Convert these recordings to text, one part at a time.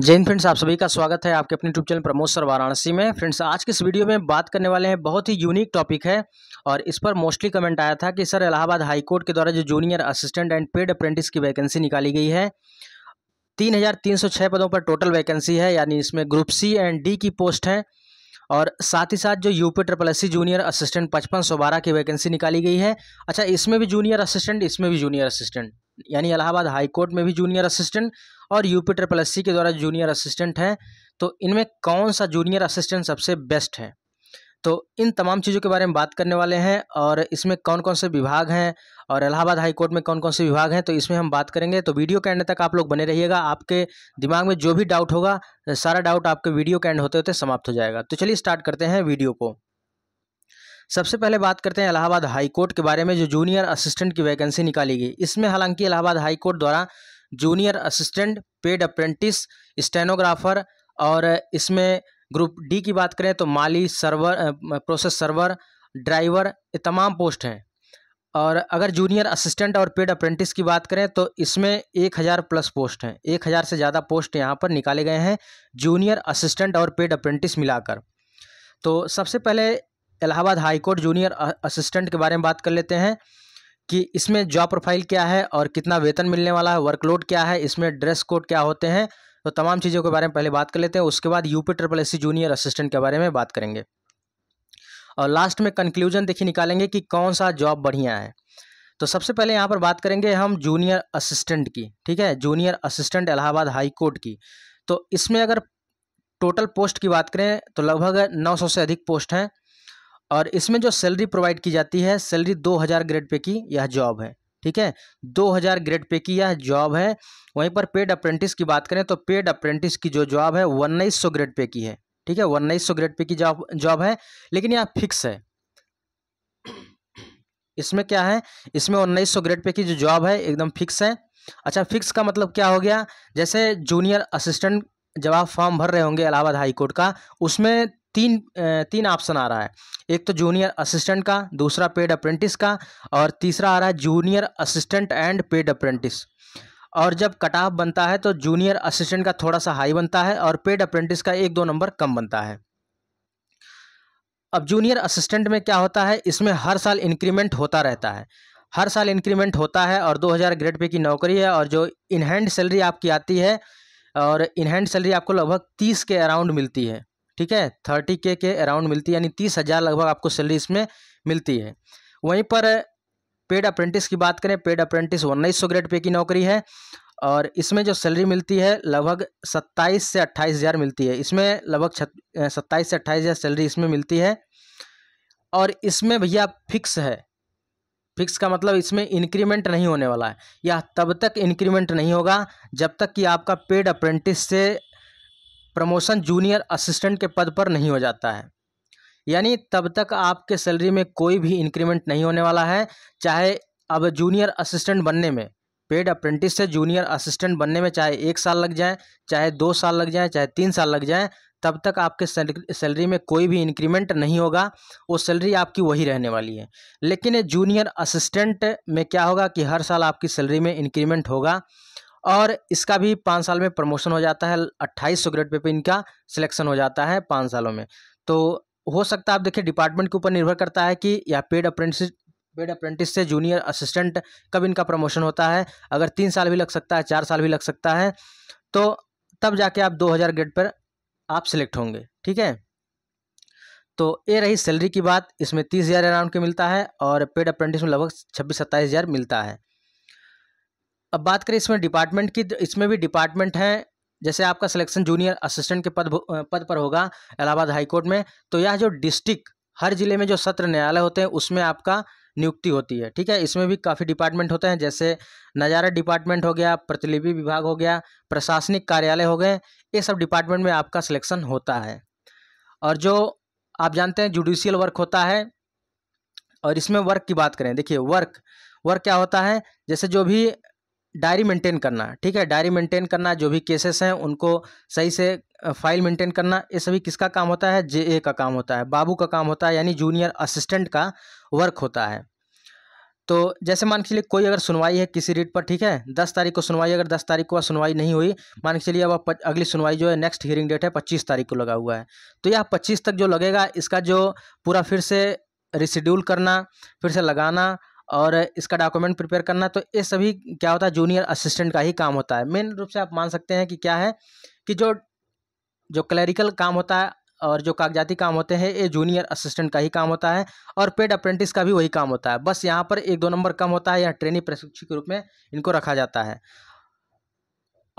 Jain friends आप सभी का स्वागत है आपके अपने YouTube channel Pramod sir Varanasi में फ्रेंड्स आज के इस वीडियो में बात करने वाले हैं बहुत ही यूनिक टॉपिक है और इस पर मोस्टली कमेंट आया था कि सर इलाहाबाद हाईकोर्ट के द्वारा जो junior assistant and paid apprentice की वैकेंसी निकाली गई है तीन हज़ार तीन सौ छः पदों पर टोटल वैकेंसी है यानी इसमें ग्रुप सी एंड डी की पोस्ट है और साथ ही साथ जो UP triple S junior assistant पचपन सौ बारह की वैकेंसी निकाली गई है अच्छा इसमें भी जूनियर असिस्टेंट इसमें भी जूनियर असिस्टेंट यानी इलाहाबाद हाई कोर्ट में भी जूनियर असिस्टेंट और यूपीटर प्लस सी के द्वारा जूनियर असिस्टेंट हैं तो इनमें कौन सा जूनियर असिस्टेंट सबसे बेस्ट है तो इन तमाम चीज़ों के बारे में बात करने वाले हैं और इसमें कौन कौन से विभाग हैं और इलाहाबाद हाई कोर्ट में कौन कौन से विभाग हैं तो इसमें हम बात करेंगे तो वीडियो के एंड तक आप लोग बने रहिएगा आपके दिमाग में जो भी डाउट होगा सारा डाउट आपके वीडियो के एंड होते होते समाप्त हो जाएगा तो चलिए स्टार्ट करते हैं वीडियो को सबसे पहले बात करते हैं इलाहाबाद हाई कोर्ट के बारे में जो जूनियर असिस्टेंट की वैकेंसी निकाली गई इसमें हालांकि इलाहाबाद हाई कोर्ट द्वारा junior assistant paid apprentice stenographer और इसमें ग्रुप डी की बात करें तो माली सर्वर प्रोसेस सर्वर ड्राइवर ये तमाम पोस्ट हैं और अगर जूनियर असिस्टेंट और पेड अप्रेंटिस की बात करें तो इसमें एक हज़ार प्लस पोस्ट हैं एक हज़ार से ज़्यादा पोस्ट यहाँ पर निकाले गए हैं जूनियर असिस्टेंट और पेड अप्रेंटिस मिलाकर तो सबसे पहले इलाहाबाद हाईकोर्ट जूनियर असिस्टेंट के बारे में बात कर लेते हैं कि इसमें जॉब प्रोफाइल क्या है और कितना वेतन मिलने वाला है वर्कलोड क्या है इसमें ड्रेस कोड क्या होते हैं तो तमाम चीज़ों के बारे में पहले बात कर लेते हैं उसके बाद UP triple S junior assistant के बारे में बात करेंगे और लास्ट में कंक्लूजन देखिए निकालेंगे कि कौन सा जॉब बढ़िया है तो सबसे पहले यहाँ पर बात करेंगे हम जूनियर असिस्टेंट की ठीक है junior assistant Allahabad high court की तो इसमें अगर टोटल पोस्ट की बात करें तो लगभग 900 से अधिक पोस्ट हैं और इसमें जो सैलरी प्रोवाइड की जाती है सैलरी दो हज़ार ग्रेड पे की यह जॉब है ठीक है दो हज़ार ग्रेड पे की यह जॉब है वहीं पर पेड अप्रेंटिस की बात करें तो पेड अप्रेंटिस की जो जॉब है उन्नीस सौ ग्रेड पे की है ठीक है उन्नीस सौ ग्रेड पे की जॉब जॉब है लेकिन यह फिक्स है इसमें क्या है इसमें उन्नीस सौ ग्रेड पे की जो जॉब है एकदम फिक्स है अच्छा फिक्स का मतलब क्या हो गया जैसे जूनियर असिस्टेंट जब आप फॉर्म भर रहे होंगे इलाहाबाद हाई कोर्ट का उसमें तीन तीन ऑप्शन आ रहा है एक तो जूनियर असिस्टेंट का दूसरा पेड अप्रेंटिस का और तीसरा आ रहा है junior assistant and paid apprentice और जब कट ऑफ बनता है तो जूनियर असिस्टेंट का थोड़ा सा हाई बनता है और पेड अप्रेंटिस का एक दो नंबर कम बनता है अब जूनियर असिस्टेंट में क्या होता है इसमें हर साल इंक्रीमेंट होता रहता है हर साल इंक्रीमेंट होता है और 2000 ग्रेड पे की नौकरी है और जो इनहैंड सैलरी आपकी आती है और इनहैंड सैलरी आपको लगभग तीस के अराउंड मिलती है ठीक है थर्टी के के अराउंड मिलती है यानी तीस हज़ार लगभग आपको सैलरी इसमें मिलती है वहीं पर पेड अप्रेंटिस की बात करें पेड अप्रेंटिस उन्नीस सौ ग्रेड पे की नौकरी है और इसमें जो सैलरी मिलती है लगभग सत्ताईस से अट्ठाईस हज़ार मिलती है इसमें लगभग सत्ताईस से अट्ठाईस हज़ार सैलरी इसमें मिलती है और इसमें भैया फिक्स है फिक्स का मतलब इसमें इंक्रीमेंट नहीं होने वाला है या तब तक इंक्रीमेंट नहीं होगा जब तक कि आपका पेड अप्रेंटिस से प्रमोशन जूनियर असिस्टेंट के पद पर नहीं हो जाता है यानी तब तक आपके सैलरी में कोई भी इंक्रीमेंट नहीं होने वाला है चाहे अब जूनियर असिस्टेंट बनने में पेड अप्रेंटिस से जूनियर असिस्टेंट बनने में चाहे एक साल लग जाए चाहे दो साल लग जाए चाहे तीन साल लग जाए तब तक आपके सैलरी में कोई भी इंक्रीमेंट नहीं होगा वो सैलरी आपकी वही रहने वाली है लेकिन जूनियर असिस्टेंट में क्या होगा कि हर साल आपकी सैलरी में इंक्रीमेंट होगा और इसका भी पाँच साल में प्रमोशन हो जाता है अट्ठाईस सौ ग्रेड पे, पे इनका सिलेक्शन हो जाता है पाँच सालों में तो हो सकता है आप देखिए डिपार्टमेंट के ऊपर निर्भर करता है कि या पेड अप्रेंटिस पेड अप्रेंटिस से जूनियर असिस्टेंट कब इनका प्रमोशन होता है अगर तीन साल भी लग सकता है चार साल भी लग सकता है तो तब जाके आप दो हज़ार ग्रेड पर आप सिलेक्ट होंगे ठीक है तो ये रही सैलरी की बात इसमें तीस हज़ार अराउंड के मिलता है और पेड अप्रेंटिस में लगभग छब्बीस सत्ताईस हज़ार मिलता है अब बात करें इसमें डिपार्टमेंट की तो इसमें भी डिपार्टमेंट हैं जैसे आपका सिलेक्शन जूनियर असिस्टेंट के पद पद पर होगा इलाहाबाद हाईकोर्ट में तो यह जो डिस्ट्रिक्ट हर जिले में जो सत्र न्यायालय होते हैं उसमें आपका नियुक्ति होती है ठीक है इसमें भी काफ़ी डिपार्टमेंट होते हैं जैसे नज़ारा डिपार्टमेंट हो गया प्रतिलिपि विभाग हो गया प्रशासनिक कार्यालय हो गए ये सब डिपार्टमेंट में आपका सिलेक्शन होता है और जो आप जानते हैं जुडिशियल वर्क होता है और इसमें वर्क की बात करें देखिए वर्क वर्क क्या होता है जैसे जो भी डायरी मेंटेन करना ठीक है डायरी मेंटेन करना जो भी केसेस हैं उनको सही से फाइल मेंटेन करना ये सभी किसका काम होता है जे ए का काम होता है बाबू का काम होता है यानी जूनियर असिस्टेंट का वर्क होता है तो जैसे मान के चलिए कोई अगर सुनवाई है किसी रेट पर ठीक है दस तारीख को सुनवाई अगर दस तारीख को सुनवाई नहीं हुई मान के चलिए अब अगली सुनवाई जो है नेक्स्ट हियरिंग डेट है पच्चीस तारीख को लगा हुआ है तो यह पच्चीस तक जो लगेगा इसका जो पूरा फिर से रिशेड्यूल करना फिर से लगाना और इसका डॉक्यूमेंट प्रिपेयर करना तो ये सभी क्या होता है जूनियर असिस्टेंट का ही काम होता है मेन रूप से आप मान सकते हैं कि क्या है कि जो जो क्लरिकल काम होता है और जो कागजाती काम होते हैं ये जूनियर असिस्टेंट का ही काम होता है और पेड अप्रेंटिस का भी वही काम होता है बस यहाँ पर एक दो नंबर कम होता है यहाँ ट्रेनिंग प्रशिक्षक के रूप में इनको रखा जाता है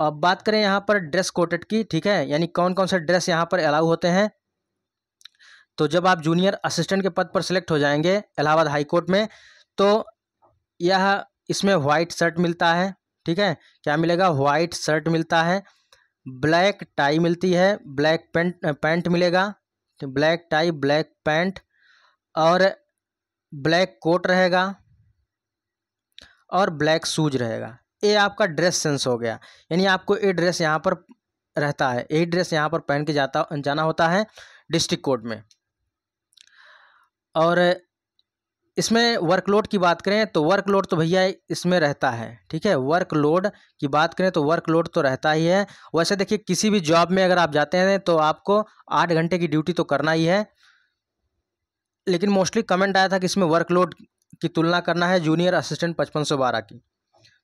अब बात करें यहाँ पर ड्रेस कोटेड की ठीक है यानी कौन कौन से ड्रेस यहाँ पर अलाउ होते हैं तो जब आप जूनियर असिस्टेंट के पद पर सिलेक्ट हो जाएंगे इलाहाबाद हाईकोर्ट में तो यह इसमें वाइट शर्ट मिलता है ठीक है क्या मिलेगा वाइट शर्ट मिलता है ब्लैक टाई मिलती है ब्लैक पेंट पैंट मिलेगा ब्लैक टाई ब्लैक पैंट और ब्लैक कोट रहेगा और ब्लैक शूज रहेगा ये आपका ड्रेस सेंस हो गया यानी आपको ये ड्रेस यहाँ पर रहता है यही ड्रेस यहाँ पर पहन के जाता जाना होता है डिस्ट्रिक्ट कोर्ट में और इसमें वर्कलोड की बात करें तो वर्कलोड तो भैया इसमें रहता है ठीक है वर्कलोड की बात करें तो वर्कलोड तो रहता ही है वैसे देखिए किसी भी जॉब में अगर आप जाते हैं तो आपको आठ घंटे की ड्यूटी तो करना ही है लेकिन मोस्टली कमेंट आया था कि इसमें वर्कलोड की तुलना करना है जूनियर असिस्टेंट पचपन बारह की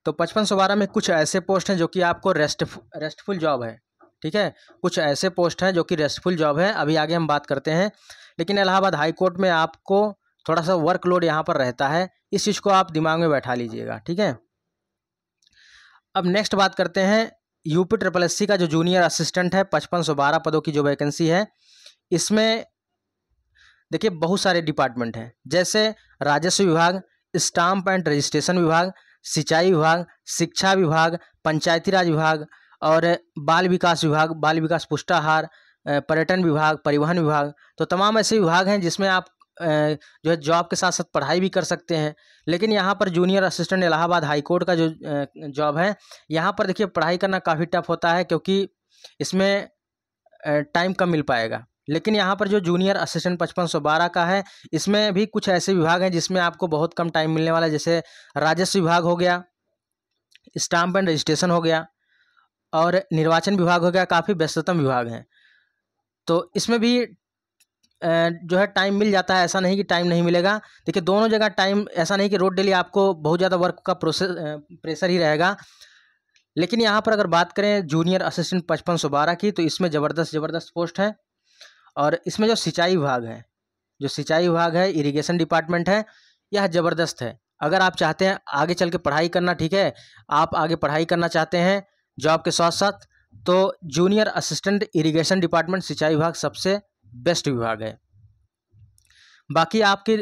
तो पचपन बारह में कुछ ऐसे पोस्ट हैं जो कि आपको रेस्ट रेस्टफुल जॉब है ठीक है कुछ ऐसे पोस्ट हैं जो कि रेस्टफुल जॉब है अभी आगे हम बात करते हैं लेकिन इलाहाबाद हाई कोर्ट में आपको थोड़ा सा वर्कलोड यहाँ पर रहता है इस चीज़ को आप दिमाग में बैठा लीजिएगा ठीक है अब नेक्स्ट बात करते हैं यूपी ट्रिपल एस का जो जूनियर असिस्टेंट है पचपन सौ बारह पदों की जो वैकेंसी है इसमें देखिए बहुत सारे डिपार्टमेंट हैं जैसे राजस्व विभाग स्टाम्प एंड रजिस्ट्रेशन विभाग सिंचाई विभाग शिक्षा विभाग पंचायती राज विभाग और बाल विकास विभाग बाल विकास पुष्टाहार पर्यटन विभाग परिवहन विभाग तो तमाम ऐसे विभाग हैं जिसमें आप जो है जॉब के साथ साथ पढ़ाई भी कर सकते हैं लेकिन यहाँ पर junior assistant Allahabad high court का जो जॉब है यहाँ पर देखिए पढ़ाई करना काफ़ी टफ होता है क्योंकि इसमें टाइम कम मिल पाएगा लेकिन यहाँ पर जो जूनियर असिस्टेंट पचपन सौ बारह का है इसमें भी कुछ ऐसे विभाग हैं जिसमें आपको बहुत कम टाइम मिलने वाला है जैसे राजस्व विभाग हो गया स्टाम्प एंड रजिस्ट्रेशन हो गया और निर्वाचन विभाग हो गया काफ़ी व्यस्ततम विभाग हैं तो इसमें भी जो है टाइम मिल जाता है ऐसा नहीं कि टाइम नहीं मिलेगा देखिए दोनों जगह टाइम ऐसा नहीं कि रोड डेली आपको बहुत ज़्यादा वर्क का प्रोसेस प्रेशर ही रहेगा लेकिन यहाँ पर अगर बात करें जूनियर असिस्टेंट पचपन सौ बारह की तो इसमें ज़बरदस्त ज़बरदस्त पोस्ट है और इसमें जो सिंचाई विभाग है जो सिंचाई विभाग है इरीगेशन डिपार्टमेंट है यह ज़बरदस्त है अगर आप चाहते हैं आगे चल के पढ़ाई करना ठीक है आप आगे पढ़ाई करना चाहते हैं जॉब के साथ साथ तो जूनियर असिस्टेंट इरिगेशन डिपार्टमेंट सिंचाई विभाग सबसे बेस्ट विभाग है बाकी आपके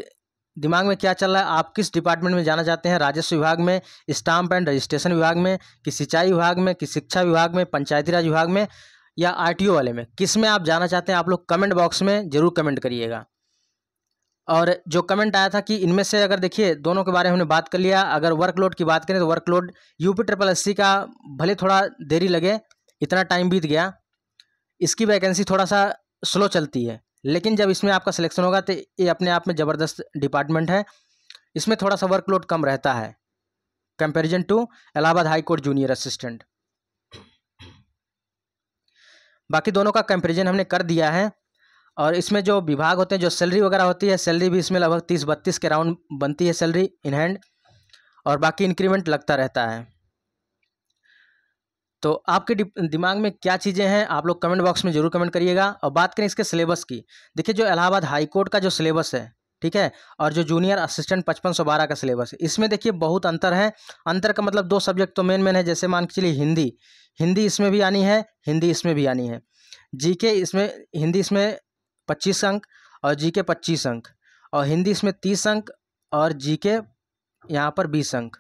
दिमाग में क्या चल रहा है आप किस डिपार्टमेंट में जाना चाहते हैं राजस्व विभाग में स्टाम्प एंड रजिस्ट्रेशन विभाग में कि सिंचाई विभाग में कि शिक्षा विभाग में पंचायती राज विभाग में या आरटीओ वाले में किस में आप जाना चाहते हैं आप लोग कमेंट बॉक्स में ज़रूर कमेंट करिएगा और जो कमेंट आया था कि इनमें से अगर देखिए दोनों के बारे में हमने बात कर लिया अगर वर्कलोड की बात करें तो वर्कलोड यूपी ट्रिपल एस का भले थोड़ा देरी लगे इतना टाइम बीत गया इसकी वैकेंसी थोड़ा सा स्लो चलती है लेकिन जब इसमें आपका सिलेक्शन होगा तो ये अपने आप में ज़बरदस्त डिपार्टमेंट है इसमें थोड़ा सा वर्कलोड कम रहता है comparison to Allahabad high court junior assistant बाकी दोनों का कंपेरिजन हमने कर दिया है और इसमें जो विभाग होते हैं जो सैलरी वगैरह होती है सैलरी भी इसमें लगभग तीस बत्तीस के राउंड बनती है सैलरी इन हैंड और बाकी इंक्रीमेंट लगता रहता है तो आपके दिमाग में क्या चीज़ें हैं आप लोग कमेंट बॉक्स में जरूर कमेंट करिएगा और बात करें इसके सिलेबस की देखिए जो इलाहाबाद हाईकोर्ट का जो सिलेबस है ठीक है और जो जूनियर असिस्टेंट पचपन सौ बारह का सिलेबस है इसमें देखिए बहुत अंतर है अंतर का मतलब दो सब्जेक्ट तो मेन मेन है जैसे मान के चलिए हिंदी हिंदी इसमें भी आनी है हिंदी इसमें भी आनी है जीके इसमें हिंदी इसमें पच्चीस अंक और जीके पच्चीस अंक और हिंदी इसमें तीस अंक और जीके यहाँ पर बीस अंक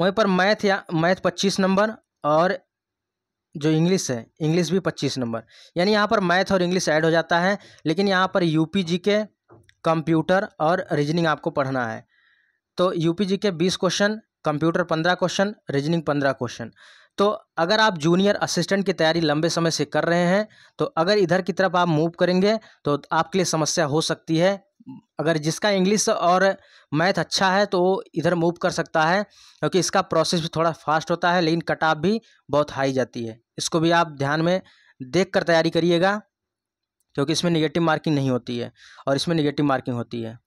वहीं पर मैथ या मैथ पच्चीस नंबर और जो इंग्लिश है इंग्लिश भी पच्चीस नंबर यानी यहाँ पर मैथ और इंग्लिश ऐड हो जाता है लेकिन यहाँ पर यूपी जी के कंप्यूटर और रीजनिंग आपको पढ़ना है तो यूपी जी के बीस क्वेश्चन कंप्यूटर पंद्रह क्वेश्चन रीजनिंग पंद्रह क्वेश्चन तो अगर आप जूनियर असिस्टेंट की तैयारी लंबे समय से कर रहे हैं तो अगर इधर की तरफ आप मूव करेंगे तो आपके लिए समस्या हो सकती है अगर जिसका इंग्लिश और मैथ अच्छा है तो वो इधर मूव कर सकता है क्योंकि इसका प्रोसेस भी थोड़ा फास्ट होता है लेकिन कटाप भी बहुत हाई जाती है इसको भी आप ध्यान में देख कर तैयारी करिएगा क्योंकि इसमें निगेटिव मार्किंग नहीं होती है और इसमें निगेटिव मार्किंग होती है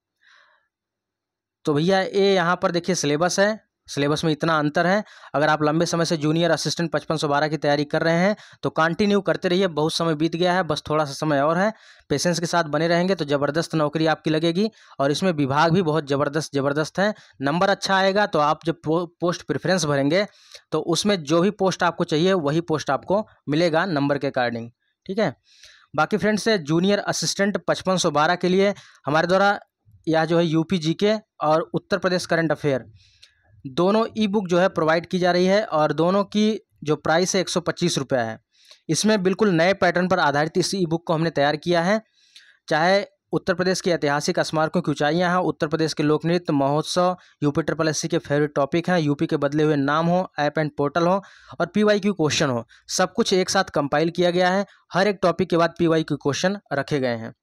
तो भैया ये यहाँ पर देखिए सिलेबस है सिलेबस में इतना अंतर है अगर आप लंबे समय से जूनियर असिस्टेंट पचपन सौ बारह की तैयारी कर रहे हैं तो कंटिन्यू करते रहिए बहुत समय बीत गया है बस थोड़ा सा समय और है पेशेंस के साथ बने रहेंगे तो ज़बरदस्त नौकरी आपकी लगेगी और इसमें विभाग भी बहुत ज़बरदस्त ज़बरदस्त है नंबर अच्छा आएगा तो आप जब पोस्ट प्रेफरेंस भरेंगे तो उसमें जो भी पोस्ट आपको चाहिए वही पोस्ट आपको मिलेगा नंबर के अकॉर्डिंग ठीक है बाकी फ्रेंड्स जूनियर असिस्टेंट पचपन सौ बारह के लिए हमारे द्वारा यह जो है यूपी के और उत्तर प्रदेश करंट अफेयर दोनों ई बुक जो है प्रोवाइड की जा रही है और दोनों की जो प्राइस है एक सौ है इसमें बिल्कुल नए पैटर्न पर आधारित इस ई बुक को हमने तैयार किया है चाहे उत्तर प्रदेश के ऐतिहासिक स्मारकों की ऊंचाइयाँ हैं उत्तर प्रदेश के लोक नृत्य महोत्सव यूपी ट्रिपल एस के फेवरेट टॉपिक हैं यूपी के बदले हुए नाम हो ऐप एंड पोर्टल हो और पी वाई क्यू क्वेश्चन हो सब कुछ एक साथ कंपाइल किया गया है हर एक टॉपिक के बाद पी वाई क्यू क्वेश्चन रखे गए हैं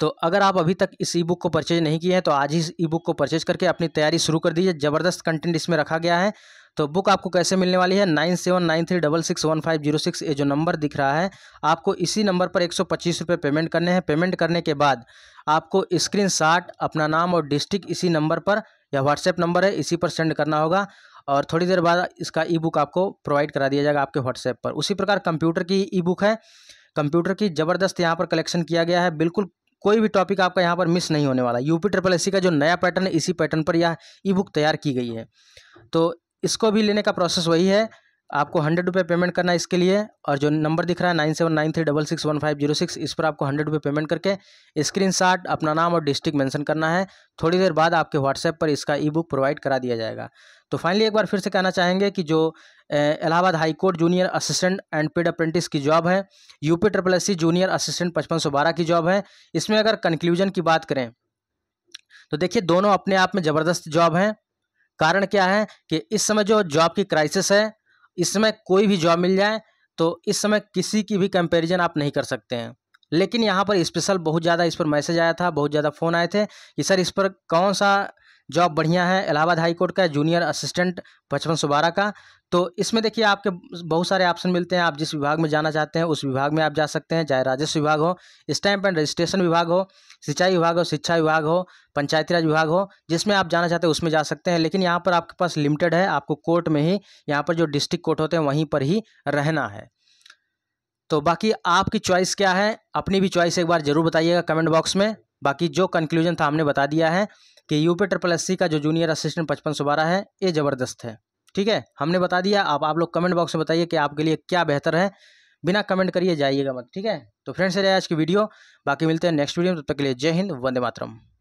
तो अगर आप अभी तक इस ई बुक को परचेज नहीं किए हैं तो आज ही इस ई बुक को परचेज करके अपनी तैयारी शुरू कर दीजिए ज़बरदस्त कंटेंट इसमें रखा गया है तो बुक आपको कैसे मिलने वाली है nine seven nine three double six one five zero six ये जो नंबर दिख रहा है आपको इसी नंबर पर एक सौ पच्चीस रुपये पेमेंट करने हैं पेमेंट करने के बाद आपको स्क्रीन शॉट अपना नाम और डिस्ट्रिक्ट इसी नंबर पर या व्हाट्सएप नंबर है इसी पर सेंड करना होगा और थोड़ी देर बाद इसका ई बुक आपको प्रोवाइड करा दिया जाएगा आपके व्हाट्सएप पर उसी प्रकार कंप्यूटर की ई बुक है कंप्यूटर की ज़बरदस्त यहाँ पर कलेक्शन किया गया है बिल्कुल कोई भी टॉपिक आपका यहाँ पर मिस नहीं होने वाला यूपी ट्रिपल एस का जो नया पैटर्न है इसी पैटर्न पर यह ई बुक तैयार की गई है तो इसको भी लेने का प्रोसेस वही है आपको हंड्रेड रुपये पेमेंट करना है इसके लिए और जो नंबर दिख रहा है nine seven nine three double six one five zero six इस पर आपको हंड्रेड रुपये पेमेंट करके स्क्रीन शॉट अपना नाम और डिस्ट्रिक्ट मेंशन करना है थोड़ी देर बाद आपके व्हाट्सएप पर इसका ई बुक प्रोवाइड करा दिया जाएगा तो फाइनली एक बार फिर से कहना चाहेंगे कि जो Allahabad high court junior assistant and paid apprentice की जॉब है UP triple S C junior assistant पचपन सौ बारह की जॉब है इसमें अगर कंक्लूजन की बात करें तो देखिए दोनों अपने आप में ज़बरदस्त जॉब हैं कारण क्या है कि इस समय जो जॉब की क्राइसिस है इस समय कोई भी जॉब मिल जाए तो इस समय किसी की भी कंपैरिजन आप नहीं कर सकते हैं लेकिन यहाँ पर स्पेशल बहुत ज़्यादा इस पर मैसेज आया था बहुत ज़्यादा फ़ोन आए थे कि सर इस पर कौन सा जॉब बढ़िया है इलाहाबाद हाईकोर्ट का जूनियर असिस्टेंट पचपन सौ बारह का तो इसमें देखिए आपके बहुत सारे ऑप्शन मिलते हैं आप जिस विभाग में जाना चाहते हैं उस विभाग में आप जा सकते हैं चाहे राजस्व विभाग हो स्टैंप एंड रजिस्ट्रेशन विभाग हो सिंचाई विभाग हो शिक्षा विभाग हो पंचायती राज विभाग हो जिसमें आप जाना चाहते हैं उसमें जा सकते हैं लेकिन यहाँ पर आपके पास लिमिटेड है आपको कोर्ट में ही यहाँ पर जो डिस्ट्रिक्ट कोर्ट होते हैं वहीं पर ही रहना है तो बाकी आपकी चॉइस क्या है अपनी भी चॉइस एक बार ज़रूर बताइएगा कमेंट बॉक्स में बाकी जो कंक्लूजन था हमने बता दिया है कि यूपी ट्रिपल एस का जो जूनियर असिस्टेंट पचपन सौ बारह है ये ज़बरदस्त है ठीक है हमने बता दिया आप आप लोग कमेंट बॉक्स में बताइए कि आपके लिए क्या बेहतर है बिना कमेंट करिए जाइएगा मत ठीक है तो फ्रेंड्स रहे आज की वीडियो बाकी मिलते हैं नेक्स्ट वीडियो में तब तक के लिए जय हिंद वंदे मातरम